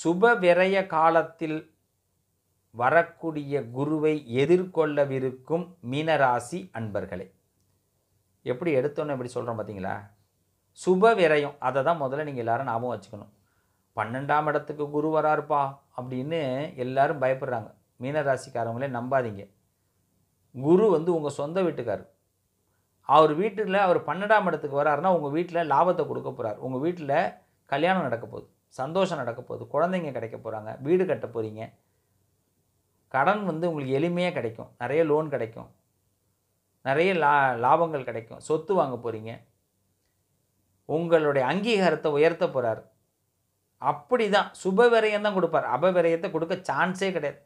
சுப விரய காலத்தில் வரக்கூடிய குருவை எதிர்கொள்ளவிருக்கும் மீனராசி அன்பர்களே எப்படி எடுத்தோன்னு எப்படி சொல்கிறோம் பார்த்தீங்களா சுப விரயம் அதை தான் முதல்ல நீங்கள் எல்லோரும் ஞாபகம் வச்சுக்கணும் பன்னெண்டாம் இடத்துக்கு குரு வராருப்பா அப்படின்னு எல்லோரும் பயப்படுறாங்க மீனராசிக்காரவங்களே நம்பாதீங்க குரு வந்து உங்கள் சொந்த வீட்டுக்கார் அவர் வீட்டில் அவர் பன்னெண்டாம் இடத்துக்கு வராருன்னா உங்கள் வீட்டில் லாபத்தை கொடுக்க போகிறார் உங்கள் வீட்டில் கல்யாணம் நடக்க போகுது சந்தோஷம் நடக்க போகுது குழந்தைங்க கிடைக்க போகிறாங்க வீடு கட்ட போகிறீங்க கடன் வந்து உங்களுக்கு எளிமையாக கிடைக்கும் நிறைய லோன் கிடைக்கும் நிறைய லா லாபங்கள் கிடைக்கும் சொத்து வாங்க போகிறீங்க உங்களுடைய அங்கீகாரத்தை உயர்த்த போகிறார் அப்படி தான் சுப விரயம் தான் கொடுப்பார் அபவிரயத்தை கொடுக்க சான்ஸே கிடையாது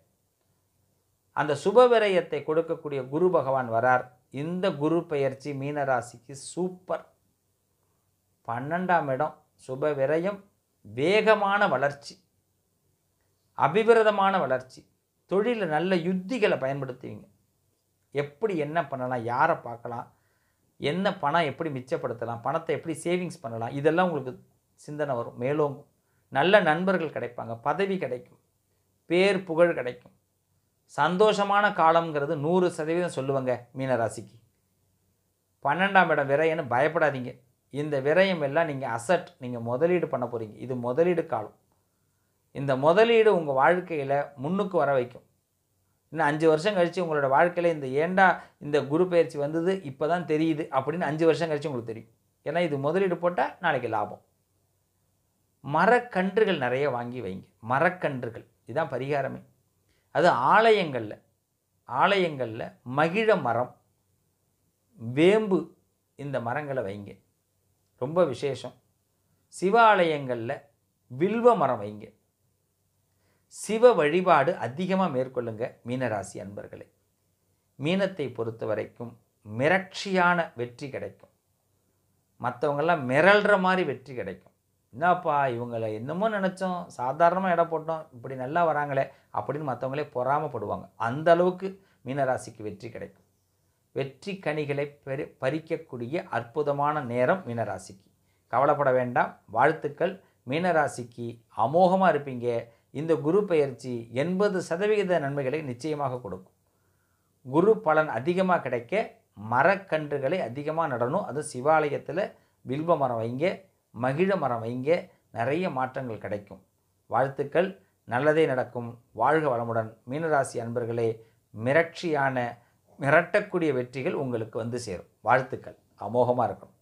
அந்த சுப விரயத்தை கொடுக்கக்கூடிய குரு பகவான் வரார் இந்த குரு பயிற்சி மீனராசிக்கு சூப்பர் பன்னெண்டாம் இடம் சுப விரயம் வேகமான வளர்ச்சி அபிவிரதமான வளர்ச்சி தொழிலில் நல்ல யுத்திகளை பயன்படுத்துவீங்க எப்படி என்ன பண்ணலாம் யாரை பார்க்கலாம் என்ன பணம் எப்படி மிச்சப்படுத்தலாம் பணத்தை எப்படி சேவிங்ஸ் பண்ணலாம் இதெல்லாம் உங்களுக்கு சிந்தனை வரும் மேலோங்கும் நல்ல நண்பர்கள் கிடைப்பாங்க பதவி கிடைக்கும் பேர் புகழ் கிடைக்கும் சந்தோஷமான காலம்ங்கிறது நூறு சதவீதம் சொல்லுவாங்க மீனராசிக்கு பன்னெண்டாம் இடம் வேற ஏன்னு பயப்படாதீங்க இந்த விரயம் எல்லாம் நீங்கள் அசட் நீங்கள் முதலீடு பண்ண போகிறீங்க இது முதலீடு காலம் இந்த முதலீடு உங்கள் வாழ்க்கையில் முன்னுக்கு வர வைக்கும் இன்னும் அஞ்சு வருஷம் கழித்து உங்களோட வாழ்க்கையில் இந்த ஏண்டா இந்த குரு பயிற்சி வந்தது இப்போ தான் தெரியுது அப்படின்னு அஞ்சு வருஷம் கழித்து உங்களுக்கு தெரியும் ஏன்னா இது முதலீடு போட்டால் நாளைக்கு லாபம் மரக்கன்றுகள் நிறைய வாங்கி வைங்க மரக்கன்றுகள் இதுதான் பரிகாரமே அது ஆலயங்களில் ஆலயங்களில் மகிழ மரம் வேம்பு இந்த மரங்களை வைங்க ரொம்ப விசேஷம் சிவாலயங்களில் வில்வ மரம் வைங்க சிவ வழிபாடு அதிகமாக மேற்கொள்ளுங்க மீனராசி அன்பர்களே மீனத்தை பொறுத்த வரைக்கும் மிரட்சியான வெற்றி கிடைக்கும் மற்றவங்கெல்லாம் மிரள்ற மாதிரி வெற்றி கிடைக்கும் என்னப்பா இவங்களை என்னமோ நினச்சோம் சாதாரணமாக இடம் போட்டோம் இப்படி நல்லா வராங்களே அப்படின்னு மற்றவங்களே பொறாமப்படுவாங்க அந்தளவுக்கு மீனராசிக்கு வெற்றி கிடைக்கும் வெற்றி கனிகளை பெரு பறிக்கக்கூடிய அற்புதமான நேரம் மீனராசிக்கு கவலைப்பட வேண்டாம் வாழ்த்துக்கள் மீனராசிக்கு அமோகமாக இருப்பீங்க இந்த குரு பயிற்சி எண்பது சதவிகித நன்மைகளை நிச்சயமாக கொடுக்கும் குரு பலன் அதிகமாக கிடைக்க மரக்கன்றுகளை அதிகமாக நடணும் அதுவும் சிவாலயத்தில் வில்வ மரம் வைங்க மகிழ மரம் வைங்க நிறைய மாற்றங்கள் கிடைக்கும் வாழ்த்துக்கள் நல்லதே நடக்கும் வாழ்க வளமுடன் மீனராசி அன்பர்களே மிரட்சியான மிரட்டக்கூடிய வெற்றிகள் உங்களுக்கு வந்து சேரும் வாழ்த்துக்கள் அமோகமாக இருக்கணும்